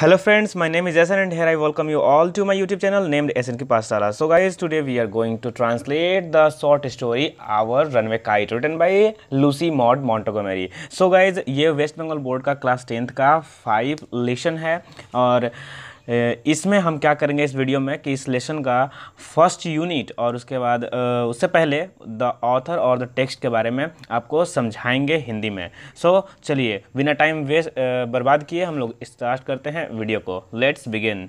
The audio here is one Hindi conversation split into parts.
Hello friends my name is Ahsan and here I welcome you all to my YouTube channel named Ahsan की पास्ताला so guys today we are going to translate the short story our runaway kite written by Lucy Maud Montgomery so guys ये वेस्ट बंगाल बोर्ड का क्लास टेंथ का फाइव लेशन है और इसमें हम क्या करेंगे इस वीडियो में कि इस लेसन का फर्स्ट यूनिट और उसके बाद उससे पहले द ऑथर और द टेक्स्ट के बारे में आपको समझाएंगे हिंदी में सो so, चलिए बिना टाइम वेस्ट बर्बाद किए हम लोग स्टार्ट करते हैं वीडियो को लेट्स बिगिन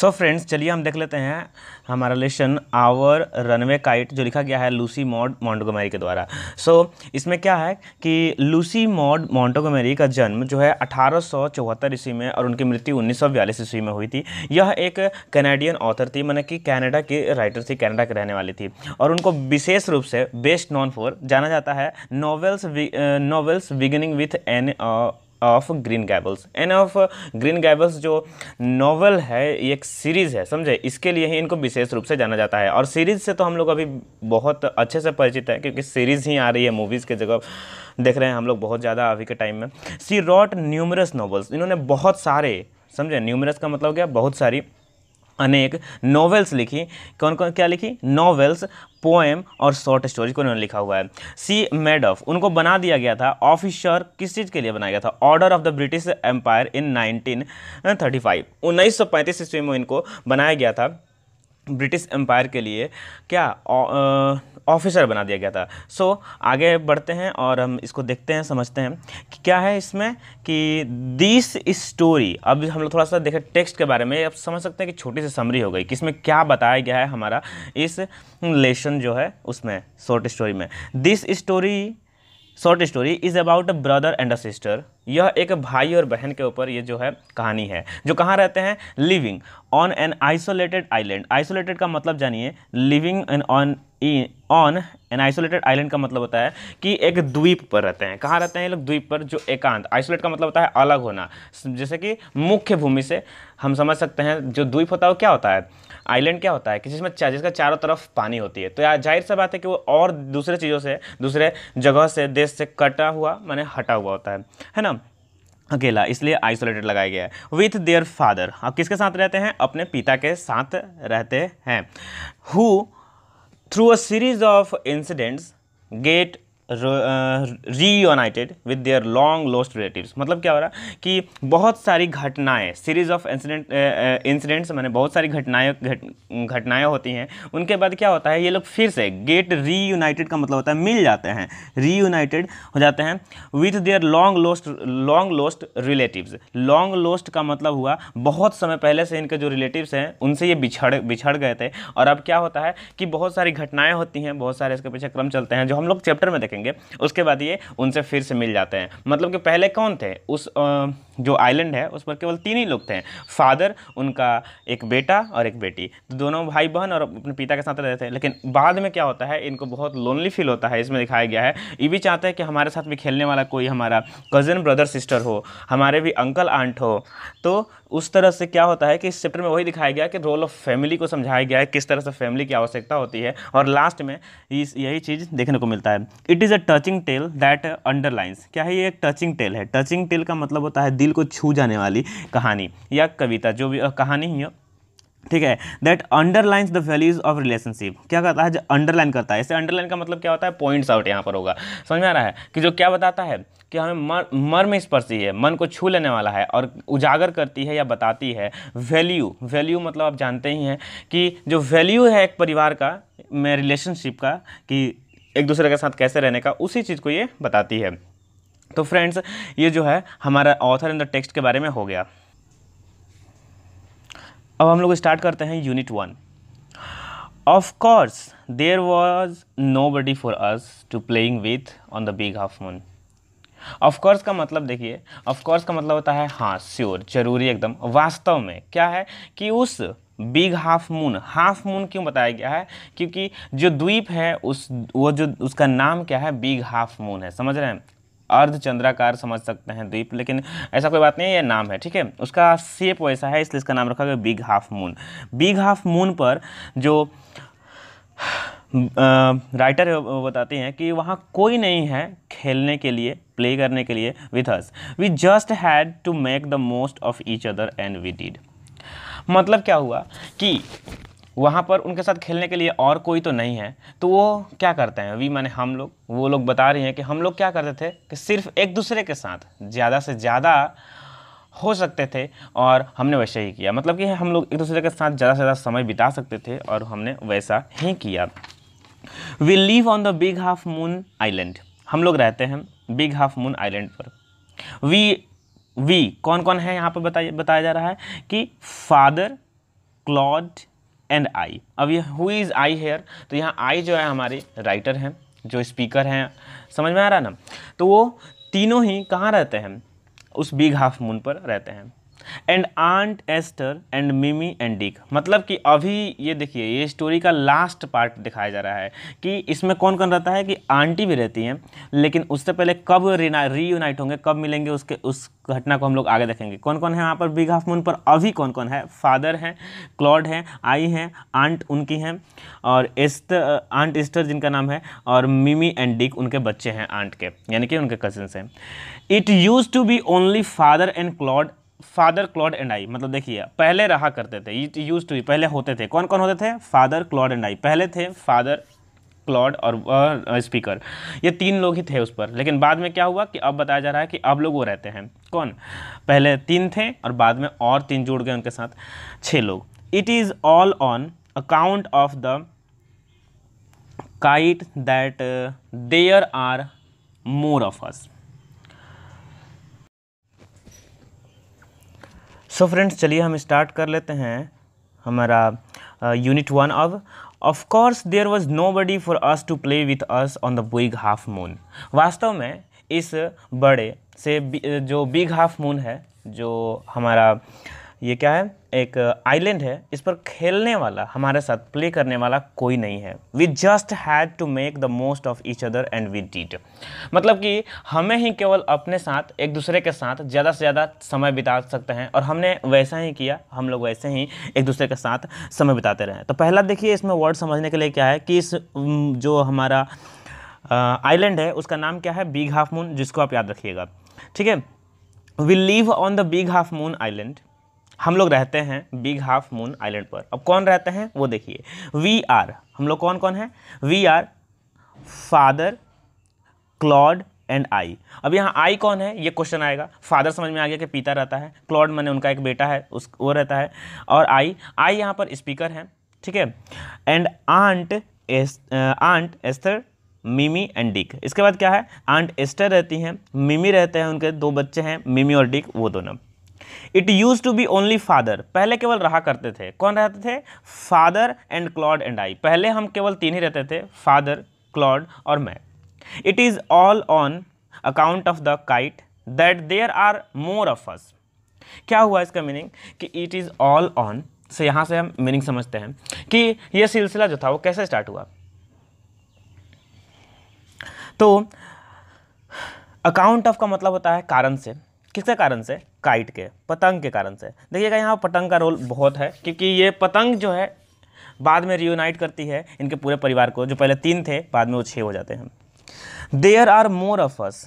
सो फ्रेंड्स चलिए हम देख लेते हैं हमारा लेसन आवर रनवे काइट जो लिखा गया है लूसी मॉड मॉन्टगोमेरी के द्वारा सो so, इसमें क्या है कि लूसी मॉड मॉन्टगोमेरी का जन्म जो है अठारह ईस्वी में और उनकी मृत्यु उन्नीस ईस्वी में हुई थी यह एक कैनेडियन ऑथर थी मैंने कि कैनेडा की राइटर थी कैनेडा के रहने वाली थी और उनको विशेष रूप से बेस्ट नॉन फोर जाना जाता है novels novels beginning with Anne of Green Gables Anne of Green Gables जो नॉवल है ये एक सीरीज़ है समझे इसके लिए ही इनको विशेष रूप से जाना जाता है और सीरीज़ से तो हम लोग अभी बहुत अच्छे से परिचित है क्योंकि सीरीज़ ही आ रही है मूवीज़ के जगह देख रहे हैं हम लोग बहुत ज़्यादा अभी के टाइम में सी रॉट न्यूमरस नॉवल्स इन्होंने बहुत सारे समझे न्यूमरस का मतलब क्या बहुत सारी अनेक नॉवेल्स लिखी कौन कौन क्या लिखी नॉवेल्स पोएम और शॉर्ट स्टोरीज को उन्होंने लिखा हुआ है सी मेडफ उनको बना दिया गया था ऑफिसर किस चीज़ के लिए बनाया गया था order of the British Empire in 1935 1935 ईस्वी में इनको बनाया गया था ब्रिटिश एम्पायर के लिए क्या ऑफिसर बना दिया गया था सो so, आगे बढ़ते हैं और हम इसको देखते हैं समझते हैं कि क्या है इसमें कि दिस स्टोरी अब हम लोग थोड़ा सा देखें टेक्स्ट के बारे में अब समझ सकते हैं कि छोटी सी समरी हो गई कि इसमें क्या बताया गया है हमारा इस लेसन जो है उसमें शॉर्ट स्टोरी में this story short story is about a brother and a sister यह एक भाई और बहन के ऊपर ये जो है कहानी है जो कहाँ रहते हैं living on an isolated island isolated का मतलब जानिए living an on on an isolated island का मतलब होता है कि एक द्वीप पर रहते हैं कहाँ रहते हैं ये लोग द्वीप पर जो एकांत आइसोलेट का मतलब होता है अलग होना जैसे कि मुख्य भूमि से हम समझ सकते हैं जो द्वीप होता है वो क्या होता है आइलैंड क्या होता है कि जिसमें जिसका चारों तरफ पानी होती है तो यार जाहिर सा बात है कि वो और दूसरे चीज़ों से दूसरे जगह से देश से कटा हुआ मैंने हटा हुआ होता है है ना अकेला इसलिए आइसोलेटेड लगाया गया है विथ देयर फादर अब किसके साथ रहते हैं अपने पिता के साथ रहते हैं who through a series of incidents get reunited with their long lost relatives मतलब क्या हो रहा है कि बहुत सारी घटनाएं सीरीज ऑफ इंसिडेंट इंसिडेंट्स मैंने बहुत सारी घटनाएं घटनाएं होती हैं उनके बाद क्या होता है ये लोग फिर से गेट रीयूनाइटेड का मतलब होता है मिल जाते हैं रीयूनाइटेड हो जाते हैं with their long lost long lost relatives long lost का मतलब हुआ बहुत समय पहले से इनके जो रिलेटिव्स हैं उनसे ये बिछड़ बिछड़ गए थे और अब क्या होता है कि बहुत सारी घटनाएँ होती हैं बहुत सारे इसके पीछे क्रम चलते हैं जो हम लोग चैप्टर में देखेंगे करेंगे उसके बाद ये उनसे फिर से मिल जाते हैं मतलब कि पहले कौन थे उस जो आइलैंड है उस पर केवल तीन ही लोग थे फादर उनका एक बेटा और एक बेटी तो दोनों भाई बहन और अपने पिता के साथ रहते थे लेकिन बाद में क्या होता है इनको बहुत लोनली फील होता है इसमें दिखाया गया है ये भी चाहते हैं कि हमारे साथ भी खेलने वाला कोई हमारा कज़न ब्रदर सिस्टर हो हमारे भी अंकल आंट हो तो उस तरह से क्या होता है कि इस चैप्टर में वही दिखाया गया कि रोल ऑफ फैमिली को समझाया गया है किस तरह से फैमिली की आवश्यकता होती है और लास्ट में इस यही चीज़ देखने को मिलता है it is is a touching tale that underlines क्या है ये एक टचिंग टेल है टचिंग टेल का मतलब होता है दिल को छू जाने वाली कहानी या कविता जो भी कहानी ही हो ठीक है that underlines the values of relationship क्या कहता है जो अंडरलाइन करता है इसे अंडरलाइन का मतलब क्या होता है पॉइंट्स आउट यहाँ पर होगा समझ में आ रहा है कि जो क्या बताता है कि हमें मर मर्म स्पर्शी है मन को छू लेने वाला है और उजागर करती है या बताती है वैल्यू वैल्यू मतलब आप जानते ही हैं कि जो वैल्यू है एक परिवार का में रिलेशनशिप का कि एक दूसरे के साथ कैसे रहने का उसी चीज़ को ये बताती है तो फ्रेंड्स ये जो है हमारा ऑथर इन द टेक्स्ट के बारे में हो गया अब हम लोग स्टार्ट करते हैं unit one of course there was no body for us to playing with on the big half moon of course का मतलब देखिए ऑफकोर्स का मतलब होता है हाँ श्योर जरूरी एकदम वास्तव में क्या है कि उस big half moon half moon क्यों बताया गया है क्योंकि जो द्वीप है उस वो जो उसका नाम क्या है बिग हाफ मून है समझ रहे हैं अर्ध चंद्राकार समझ सकते हैं द्वीप लेकिन ऐसा कोई बात नहीं है नाम है ठीक है उसका सेप वैसा है इसलिए इसका नाम रखा गया big half moon big half moon पर जो राइटर बताते हैं कि वहाँ कोई नहीं है खेलने के लिए प्ले करने के लिए with us we just had to make the most of each other and we did मतलब क्या हुआ कि वहाँ पर उनके साथ खेलने के लिए और कोई तो नहीं है तो वो क्या करते हैं अभी मैंने हम लोग वो लोग बता रहे हैं कि हम लोग क्या करते थे कि सिर्फ एक दूसरे के साथ ज़्यादा से ज़्यादा हो सकते थे और हमने वैसे ही किया मतलब कि हम लोग एक दूसरे के साथ ज़्यादा से ज़्यादा समय बिता सकते थे और हमने वैसा ही किया we live on the big half moon island हम लोग रहते हैं बिग हाफ मून आइलैंड पर वी वी कौन कौन है यहाँ पर बताया बताया जा रहा है कि फादर क्लॉड एंड आई अब ये हु इज़ आई हेयर तो यहाँ आई जो है हमारे राइटर हैं जो स्पीकर हैं समझ में आ रहा है ना तो वो तीनों ही कहाँ रहते हैं उस बिग हाफ मून पर रहते हैं and aunt Esther and Mimi and Dick मतलब कि अभी ये देखिए ये स्टोरी का लास्ट पार्ट दिखाया जा रहा है कि इसमें कौन कौन रहता है कि आंटी भी रहती हैं लेकिन उससे पहले कब रीयूनाइट होंगे कब मिलेंगे उसके उस घटना को हम लोग आगे देखेंगे कौन कौन है यहाँ पर बिग हाफ मून पर अभी कौन कौन है फादर हैं क्लॉड हैं आई हैं आंट उनकी हैं और एस्टर आंट एस्टर जिनका नाम है और मिमी एंड डिक उनके बच्चे हैं आंट के यानी कि उनके कजिन्स हैं it use to be only father and Claude father Claude and I मतलब देखिए पहले रहा करते थे यूज टू तो पहले होते थे कौन कौन होते थे फादर क्लॉड एंड आई पहले थे फादर क्लॉड और स्पीकर ये तीन लोग ही थे उस पर लेकिन बाद में क्या हुआ कि अब बताया जा रहा है कि अब लोग वो रहते हैं कौन पहले तीन थे और बाद में और तीन जुड़ गए उनके साथ छः लोग it is all on account of the kite that there are more of us so friends चलिए हम स्टार्ट कर लेते हैं हमारा यूनिट वन अब of course there was nobody for us to play with us on the big half moon वास्तव में इस बड़े से जो बिग हाफ मून है जो हमारा ये क्या है एक आइलैंड uh, है इस पर खेलने वाला हमारे साथ प्ले करने वाला कोई नहीं है we just had to make the most of each other and we did मतलब कि हमें ही केवल अपने साथ एक दूसरे के साथ ज़्यादा से ज़्यादा समय बिता सकते हैं और हमने वैसा ही किया हम लोग वैसे ही एक दूसरे के साथ समय बिताते रहे तो पहला देखिए इसमें वर्ड समझने के लिए क्या है कि इस जो हमारा आइलैंड uh, है उसका नाम क्या है बिग हाफ मून जिसको आप याद रखिएगा ठीक है we live on the big half moon island हम लोग रहते हैं बिग हाफ मून आइलैंड पर अब कौन रहते हैं वो देखिए वी आर हम लोग कौन कौन हैं we are father Claude and I अब यहाँ आई कौन है ये क्वेश्चन आएगा फादर समझ में आ गया कि पिता रहता है क्लॉड मैंने उनका एक बेटा है उस वो रहता है और आई आई यहाँ पर स्पीकर है ठीक है and aunt aunt Esther Mimi and Dick इसके बाद क्या है आंट एस्टर रहती हैं मिमी रहते हैं उनके दो बच्चे हैं मिमी और डिक वो दोनों it use to be only father पहले केवल रहा करते थे कौन रहते थे father and Claude and I पहले हम केवल तीन ही रहते थे फादर क्लॉड और मैं it is all on account of the kite that there are more of us क्या हुआ इसका मीनिंग कि इट इज़ ऑल ऑन से यहाँ से हम मीनिंग समझते हैं कि यह सिलसिला जो था वो कैसे स्टार्ट हुआ तो अकाउंट ऑफ का मतलब होता है कारण से किसके कारण से काइट के पतंग के कारण से देखिएगा यहाँ पतंग का रोल बहुत है क्योंकि ये पतंग जो है बाद में रियूनाइट करती है इनके पूरे परिवार को जो पहले तीन थे बाद में वो छः हो जाते हैं there are more of us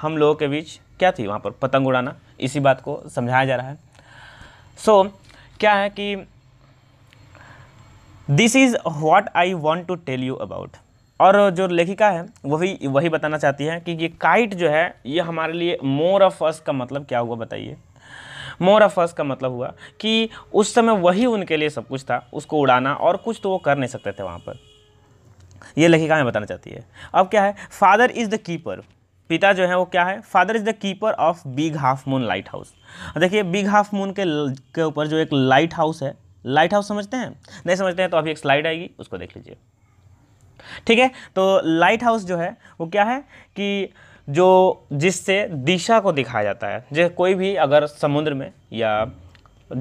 हम लोगों के बीच क्या थी वहाँ पर पतंग उड़ाना इसी बात को समझाया जा रहा है सो so, क्या है कि this is what I want to tell you about और जो लेखिका है वही वही बताना चाहती है कि ये काइट जो है ये हमारे लिए मोर ऑफ अस का मतलब क्या हुआ बताइए मोर ऑफ अस का मतलब हुआ कि उस समय वही उनके लिए सब कुछ था उसको उड़ाना और कुछ तो वो कर नहीं सकते थे वहाँ पर ये लेखिका है बताना चाहती है अब क्या है फादर इज़ द कीपर पिता जो है वो क्या है father is the keeper of big half moon lighthouse देखिए बिग हाफ मून के के ऊपर जो एक लाइट हाउस है लाइट हाउस समझते हैं नहीं समझते हैं तो अभी एक स्लाइड आएगी उसको देख लीजिए ठीक है तो लाइट हाउस जो है वो क्या है कि जो जिससे दिशा को दिखाया जाता है जैसे कोई भी अगर समुद्र में या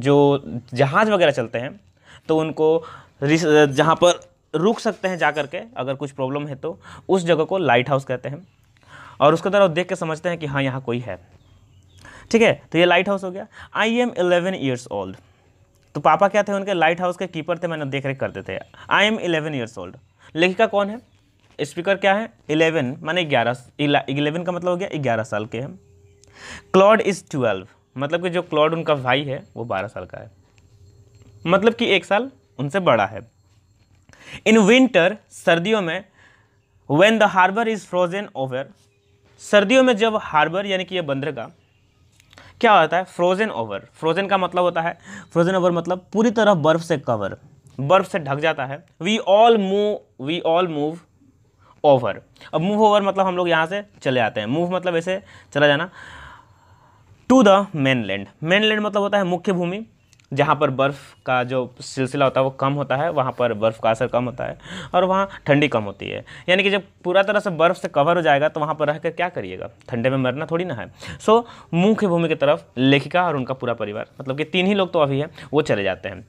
जो जहाज़ वगैरह चलते हैं तो उनको जहाँ पर रुक सकते हैं जा करके के अगर कुछ प्रॉब्लम है तो उस जगह को लाइट हाउस कहते हैं और उसके द्वारा देख के समझते हैं कि हाँ यहाँ कोई है ठीक है तो ये लाइट हाउस हो गया I am eleven years old तो पापा क्या थे उनके लाइट हाउस के कीपर थे मैंने देख रेख करते थे I am eleven years old लेखिका कौन है स्पीकर क्या है इलेवन माने ग्यारह इलेवन का मतलब हो गया ग्यारह साल के हैं क्लॉड इज़ ट्वेल्व मतलब कि जो क्लॉड उनका भाई है वो बारह साल का है मतलब कि एक साल उनसे बड़ा है इन विंटर सर्दियों में when the harbour is frozen over सर्दियों में जब हार्बर यानी कि यह बंदरगाह क्या होता है फ्रोजन ओवर फ्रोजन का मतलब होता है फ्रोजन ओवर मतलब पूरी तरह बर्फ़ से कवर बर्फ से ढक जाता है we all move we all move over अब मूव ओवर मतलब हम लोग यहाँ से चले आते हैं मूव मतलब ऐसे चला जाना to the mainland mainland मतलब होता है मुख्य भूमि जहाँ पर बर्फ़ का जो सिलसिला होता है वो कम होता है वहाँ पर बर्फ़ का असर कम होता है और वहाँ ठंडी कम होती है यानी कि जब पूरा तरह से बर्फ़ से कवर हो जाएगा तो वहाँ पर रहकर क्या करिएगा ठंडे में मरना थोड़ी ना है सो मुख्य भूमि की तरफ लेखिका और उनका पूरा परिवार मतलब कि तीन ही लोग तो अभी है वो चले जाते हैं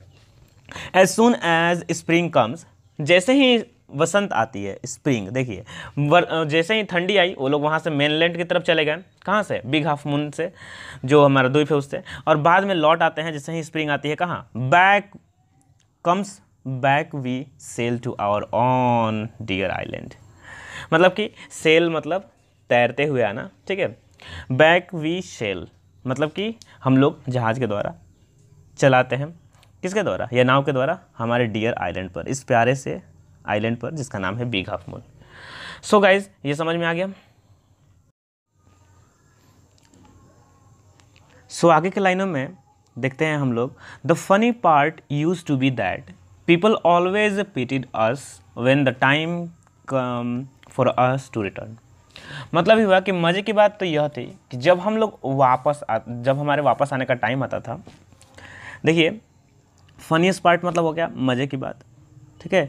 as soon as spring comes जैसे ही वसंत आती है स्प्रिंग देखिए जैसे ही ठंडी आई वो लोग वहाँ से मेनलैंड की तरफ चले गए कहाँ से बिग हाफ मून से जो हमारा द्वीप है उससे और बाद में लौट आते हैं जैसे ही स्प्रिंग आती है कहाँ back comes back we sail to our own dear island मतलब कि सेल मतलब तैरते हुए आना ठीक है बैक वी सेल मतलब कि हम लोग जहाज़ के द्वारा चलाते हैं किसके द्वारा या नाव के द्वारा हमारे डियर आइलैंड पर इस प्यारे से आइलैंड पर जिसका नाम है big half moon so guys ये समझ में आ गया सो so, आगे के लाइनों में देखते हैं हम लोग the funny part use to be that people always pitied us when the time come for us to return मतलब ये हुआ कि मज़े की बात तो यह थी कि जब हम लोग वापस आ जब हमारे वापस आने का टाइम आता था देखिए फनीस्ट पार्ट मतलब हो गया मज़े की बात ठीक है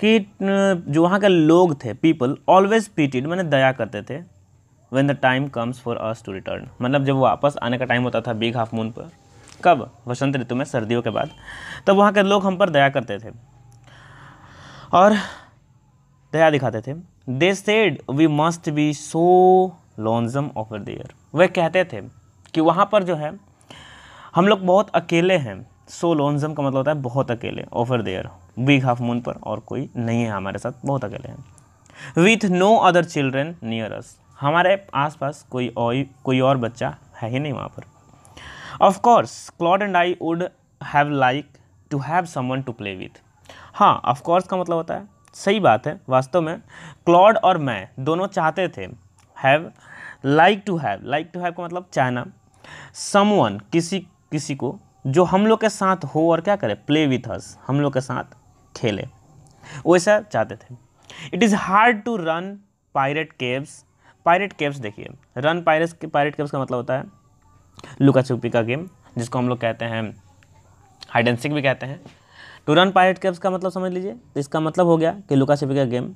कि जो वहाँ के लोग थे पीपल ऑलवेज पीटिड मैंने दया करते थे when the time comes for us to return मतलब जब वापस आने का टाइम होता था बिग हाफ मून पर कब वसंत ऋतु में सर्दियों के बाद तब वहाँ के लोग हम पर दया करते थे और दया दिखाते थे they said we must be so lonesome over the year वह कहते थे कि वहाँ पर जो है हम लोग बहुत अकेले हैं सो लोनजम का मतलब होता है बहुत अकेले over there big half moon पर और कोई नहीं है हमारे साथ बहुत अकेले हैं with no other children near us हमारे आसपास कोई और कोई और बच्चा है ही नहीं वहाँ पर of course Claude and I would have like to have someone to play with हाँ ऑफकोर्स का मतलब होता है सही बात है वास्तव में क्लॉड और मैं दोनों चाहते थे have like to have like to have का मतलब चाहना समवन किसी किसी को जो हम लोग के साथ हो और क्या करे प्ले विथ हस हम लोग के साथ खेले वैसा चाहते थे it is hard to run pirate caves pirate caves देखिए रन पायरेट पायरेट केव्स का मतलब होता है लुका छुपी का गेम जिसको हम लोग कहते हैं हाइड एंड सिक भी कहते हैं टू रन पायरेट केव्स का मतलब समझ लीजिए तो इसका मतलब हो गया कि लुका छुपी का game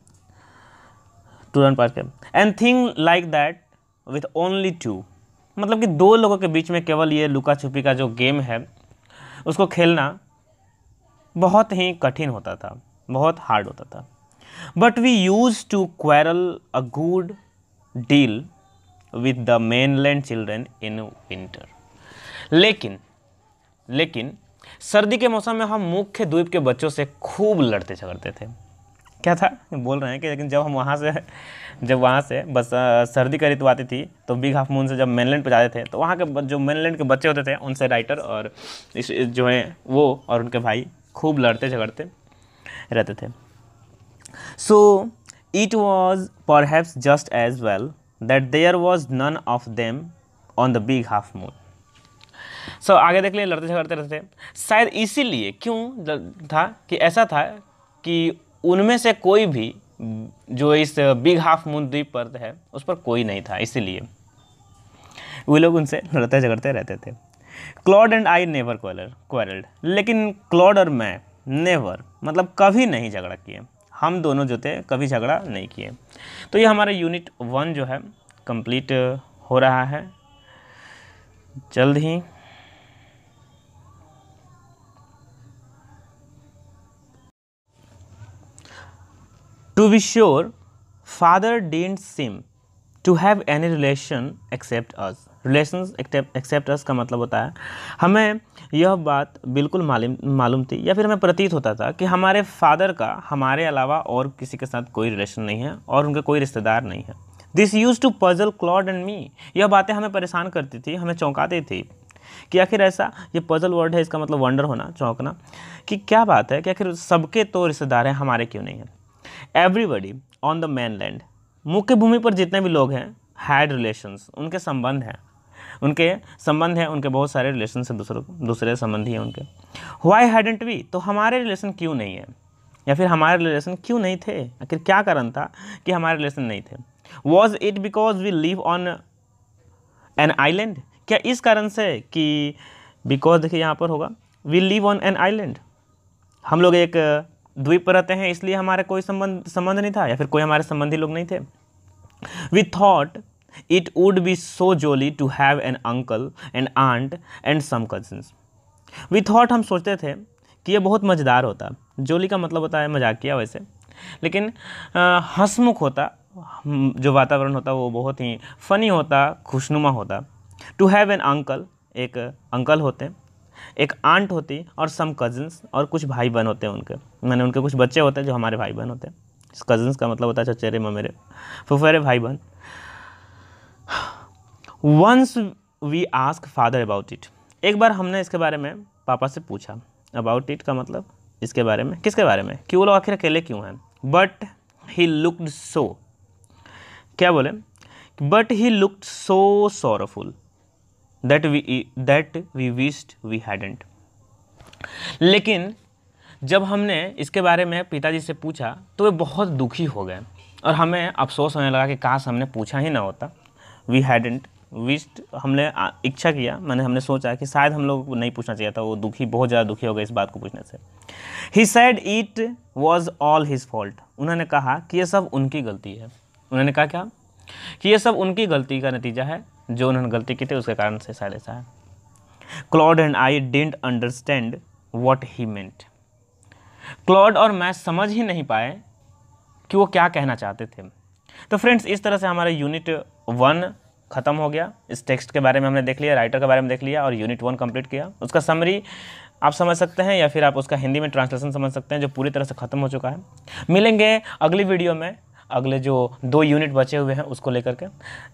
to run pirate cave and thing like that with only two मतलब कि दो लोगों के बीच में केवल ये लुका छुपी का जो गेम है उसको खेलना बहुत ही कठिन होता था बहुत हार्ड होता था but we use to quarrel a good deal with the mainland children in winter लेकिन लेकिन सर्दी के मौसम में हम मुख्य द्वीप के बच्चों से खूब लड़ते झगड़ते थे क्या था बोल रहे हैं कि लेकिन जब हम वहाँ से जब वहाँ से बस सर्दी का ऋतु आती थी तो बिग हाफ मून से जब मेनलैंड पर जाते थे तो वहाँ के जो मेनलैंड के बच्चे होते थे उनसे राइटर और इस जो है वो और उनके भाई खूब लड़ते झगड़ते रहते थे so it was perhaps just as well that there was none of them on the big half moon so so, आगे देख लिए लड़ते झगड़ते रहते थे शायद इसीलिए क्यों था कि ऐसा था कि उनमें से कोई भी जो इस बिग हाफ मून द्वीप पर है उस पर कोई नहीं था इसीलिए वो लोग उनसे लड़ते झगड़ते रहते थे Claude and I never quarrel quarrelled लेकिन क्लॉड और मैं नेवर मतलब कभी नहीं झगड़ा किए हम दोनों जो थे कभी झगड़ा नहीं किए तो ये हमारा यूनिट वन जो है कंप्लीट हो रहा है जल्द ही To be sure, father didn't seem to have any relation except us. Relations except का मतलब होता है हमें यह बात बिल्कुल मालूम मालूम थी या फिर हमें प्रतीत होता था कि हमारे फादर का हमारे अलावा और किसी के साथ कोई रिलेशन नहीं है और उनके कोई रिश्तेदार नहीं है this use to puzzle Claude and me यह बातें हमें परेशान करती थी हमें चौंकाती थी कि आखिर ऐसा ये पजल वर्ड है इसका मतलब वंडर होना चौंकना कि क्या बात है कि आखिर सबके तो रिश्तेदार हैं हमारे क्यों नहीं है everybody on the mainland मुख्य भूमि पर जितने भी लोग हैं हैड रिलेशंस उनके संबंध हैं उनके संबंध हैं उनके बहुत सारे रिलेशन से दूसरों दूसरे संबंधी हैं उनके वाई हैडेंट वी तो हमारे रिलेशन क्यों नहीं है या फिर हमारे रिलेशन क्यों नहीं थे आखिर क्या कारण था कि हमारे रिलेशन नहीं थे was it because we live on an island क्या इस कारण से कि बिकॉज देखिए यहाँ पर होगा we live on an island हम लोग एक द्वीप रहते हैं इसलिए हमारे कोई संबंध संबंध नहीं था या फिर कोई हमारे संबंधी लोग नहीं थे we thought it would be so jolly to have an uncle and aunt and some cousins we thought हम सोचते थे कि ये बहुत मज़ेदार होता जोली का मतलब होता है मजाकिया वैसे लेकिन हंसमुख होता जो वातावरण होता वो बहुत ही फ़नी होता खुशनुमा होता टू हैव एन अंकल एक अंकल होते हैं एक आंट होती और सम कज़न्स और कुछ भाई बहन होते हैं उनके मैंने उनके कुछ बच्चे होते हैं जो हमारे भाई बहन होते हैं कज़न्स का मतलब होता है चचेरे ममेरे फुफेरे भाई बहन once we ask father about it एक बार हमने इसके बारे में पापा से पूछा अबाउट इट का मतलब इसके बारे में किसके बारे में कि वो लोग आखिर अकेले क्यों हैं बट ही लुकड सो क्या बोले but he looked so sorrowful that we that we wished we hadn't लेकिन जब हमने इसके बारे में पिताजी से पूछा तो वे बहुत दुखी हो गए और हमें अफसोस होने लगा कि काश हमने पूछा ही ना होता वी हैडेंट विस्ट हमने इच्छा किया मैंने हमने सोचा कि शायद हम लोग नहीं पूछना चाहिए था वो दुखी बहुत ज़्यादा दुखी हो गए इस बात को पूछने से ही sad it was all his fault उन्होंने कहा कि ये सब उनकी गलती है उन्होंने कहा क्या कि ये सब उनकी गलती का नतीजा है जो उन्होंने गलती की थी उसके कारण से शायद ऐसा है Claude and I didn't understand what he meant Claude और मैं समझ ही नहीं पाए कि वो क्या कहना चाहते थे तो फ्रेंड्स इस तरह से हमारा यूनिट वन ख़त्म हो गया इस टेक्स्ट के बारे में हमने देख लिया राइटर के बारे में देख लिया और यूनिट वन कंप्लीट किया उसका समरी आप समझ सकते हैं या फिर आप उसका हिंदी में ट्रांसलेशन समझ सकते हैं जो पूरी तरह से ख़त्म हो चुका है मिलेंगे अगली वीडियो में अगले जो दो यूनिट बचे हुए हैं उसको लेकर के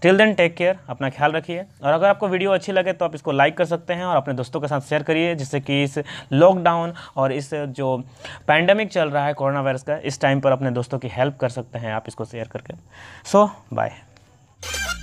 टिल देन टेक केयर अपना ख्याल रखिए और अगर आपको वीडियो अच्छी लगे तो आप इसको लाइक कर सकते हैं और अपने दोस्तों के साथ शेयर करिए जिससे कि इस लॉकडाउन और इस जो पैंडमिक चल रहा है कोरोना वायरस का इस टाइम पर अपने दोस्तों की हेल्प कर सकते हैं आप इसको शेयर करके सो so, बाय